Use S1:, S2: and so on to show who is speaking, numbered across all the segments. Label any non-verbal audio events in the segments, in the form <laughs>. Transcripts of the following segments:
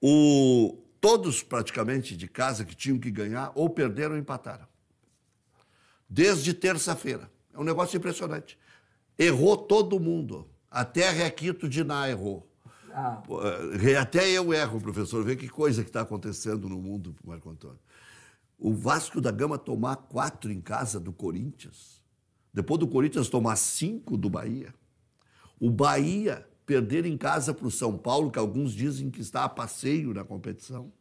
S1: O, todos praticamente de casa que tinham que ganhar ou perderam ou empataram. Desde terça-feira. É um negócio impressionante. Errou todo mundo. Até Requito Diná errou. Ah. É, até eu erro, professor. Vê que coisa que está acontecendo no mundo, Marco Antônio. O Vasco da Gama tomar quatro em casa do Corinthians. Depois do Corinthians tomar cinco do Bahia. O Bahia perder em casa para o São Paulo, que alguns dizem que está a passeio na competição.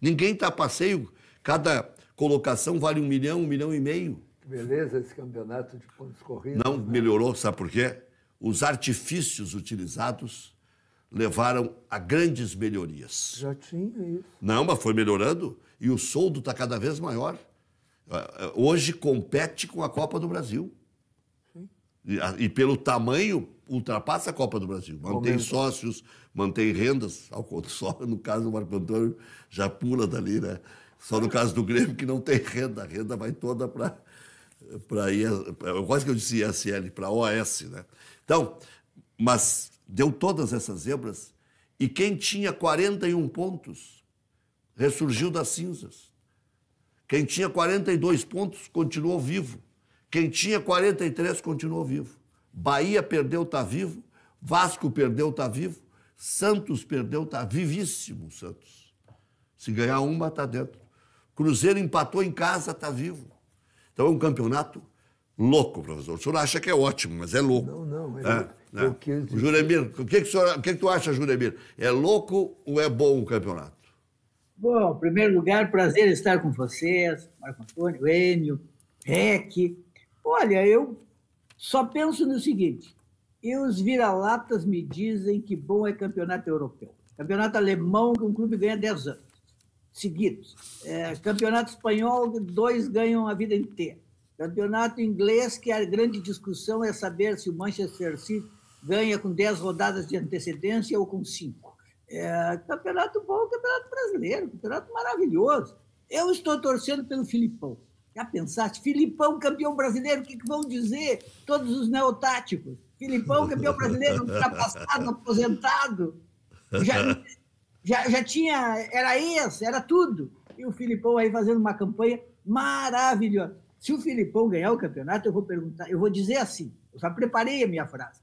S1: Ninguém está a passeio, cada colocação vale um milhão, um milhão e meio. Que beleza esse campeonato de pontos corridos. Não né? melhorou, sabe por quê? Os artifícios utilizados levaram a grandes melhorias. Já tinha isso. Não, mas foi melhorando e o soldo está cada vez maior. Eh, eh, hoje compete com a Copa do Brasil. Sim. E, e pelo tamanho, ultrapassa a Copa do Brasil, mantém Comenta. sócios, mantém rendas, ao só no caso do Marco Antônio já pula dali, né? Só no caso do Grêmio que não tem renda, a renda vai toda para para eu quase que eu disse ISL, para OAS, né? Então, mas deu todas essas zebras e quem tinha 41 pontos ressurgiu das cinzas. Quem tinha 42 pontos continuou vivo. Quem tinha 43 continuou vivo. Bahia perdeu, está vivo. Vasco perdeu, está vivo. Santos perdeu, está vivíssimo Santos. Se ganhar uma, está dentro. Cruzeiro empatou em casa, está vivo. Então é um campeonato louco, professor. O senhor acha que é ótimo, mas é louco. Não, não. É, é, né? não. Juremir, o que, que, o senhor, o que, que tu acha, Juremir? É louco ou é bom o campeonato?
S2: Bom, em primeiro lugar, prazer estar com vocês, Marco Antônio, Enio, Rec. Olha, eu só penso no seguinte: e os vira-latas me dizem que bom é campeonato europeu. Campeonato alemão, que um clube ganha 10 anos seguidos. É, campeonato espanhol, dois ganham a vida inteira. Campeonato inglês, que é a grande discussão é saber se o Manchester City ganha com 10 rodadas de antecedência ou com 5. É, campeonato bom, é campeonato brasileiro, campeonato maravilhoso. Eu estou torcendo pelo Filipão. Já pensaste? Filipão, campeão brasileiro, o que, que vão dizer todos os neotáticos? Filipão, campeão brasileiro, ultrapassado, <laughs> aposentado. Já, já, já tinha, era esse, era tudo. E o Filipão aí fazendo uma campanha maravilhosa. Se o Filipão ganhar o campeonato, eu vou perguntar, eu vou dizer assim, eu já preparei a minha frase.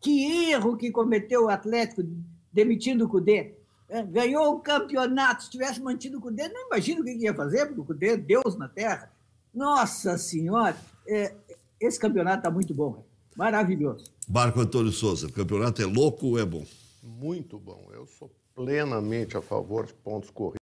S2: Que erro que cometeu o Atlético demitindo o Cudê. É, ganhou o campeonato, se tivesse mantido o Cudê, não imagino o que ia fazer, porque o Cudê é Deus na Terra. Nossa Senhora, é, esse campeonato está muito bom, maravilhoso. Marco
S1: Antônio Souza, o campeonato é louco ou é bom? Muito bom. Eu sou plenamente a favor de pontos corridos.